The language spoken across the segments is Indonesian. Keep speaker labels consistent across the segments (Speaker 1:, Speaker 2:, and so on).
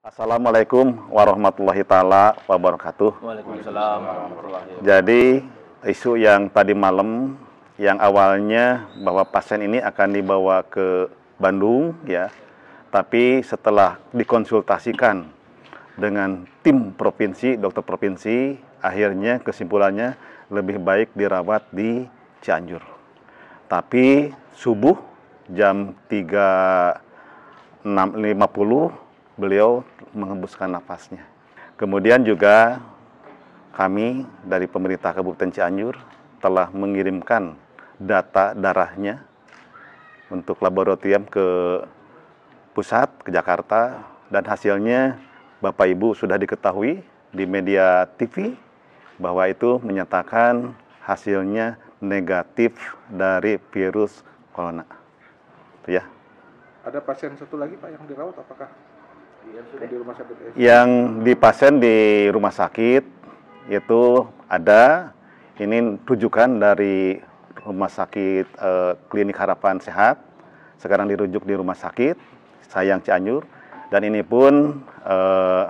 Speaker 1: Assalamualaikum warahmatullahi taala wabarakatuh. Waalaikumsalam Jadi isu yang tadi malam yang awalnya bahwa pasien ini akan dibawa ke Bandung ya, tapi setelah dikonsultasikan dengan tim provinsi, dokter provinsi, akhirnya kesimpulannya lebih baik dirawat di Cianjur. Tapi subuh jam puluh beliau menghembuskan nafasnya. Kemudian juga kami dari pemerintah Kabupaten Cianjur telah mengirimkan data darahnya untuk laboratorium ke pusat, ke Jakarta, dan hasilnya Bapak Ibu sudah diketahui di media TV bahwa itu menyatakan hasilnya negatif dari virus corona. Itu ya. Ada pasien satu lagi Pak yang dirawat apakah Ya, ya? yang di pasien di rumah sakit itu ada ini rujukan dari rumah sakit eh, klinik harapan sehat sekarang dirujuk di rumah sakit sayang Cianjur dan ini pun eh,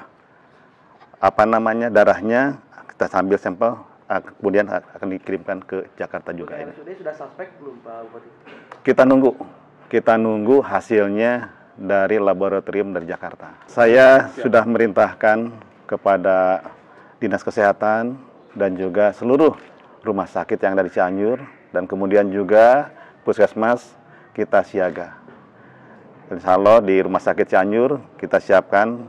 Speaker 1: apa namanya darahnya kita sambil sampel eh, kemudian akan dikirimkan ke Jakarta juga ini. Kita nunggu, kita nunggu hasilnya dari laboratorium dari Jakarta. Saya sudah merintahkan kepada Dinas Kesehatan dan juga seluruh rumah sakit yang dari Cianjur dan kemudian juga puskesmas kita siaga. Insya Allah di rumah sakit Cianjur kita siapkan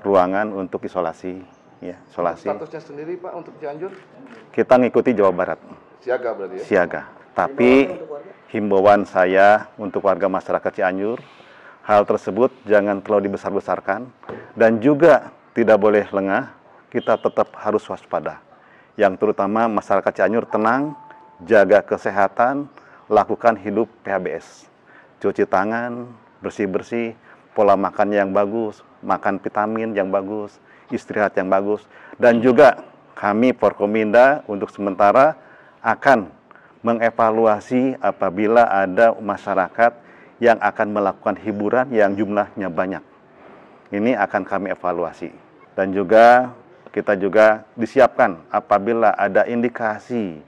Speaker 1: ruangan untuk isolasi. Ya, isolasi. statusnya sendiri Pak untuk Cianjur? Kita ngikuti Jawa Barat. Siaga berarti ya? Siaga. Tapi himbauan saya untuk warga masyarakat Cianjur hal tersebut jangan terlalu dibesar-besarkan dan juga tidak boleh lengah, kita tetap harus waspada. Yang terutama masyarakat Cianjur tenang, jaga kesehatan, lakukan hidup PHBS. Cuci tangan, bersih-bersih, pola makan yang bagus, makan vitamin yang bagus, istirahat yang bagus dan juga kami Forkominda untuk sementara akan mengevaluasi apabila ada masyarakat yang akan melakukan hiburan yang jumlahnya banyak. Ini akan kami evaluasi. Dan juga kita juga disiapkan apabila ada indikasi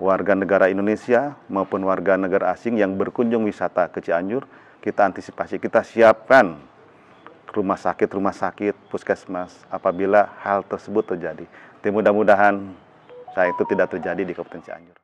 Speaker 1: warga negara Indonesia maupun warga negara asing yang berkunjung wisata ke Cianjur, kita antisipasi, kita siapkan rumah sakit, rumah sakit, puskesmas apabila hal tersebut terjadi. Jadi mudah-mudahan saya itu tidak terjadi di Kabupaten Cianjur.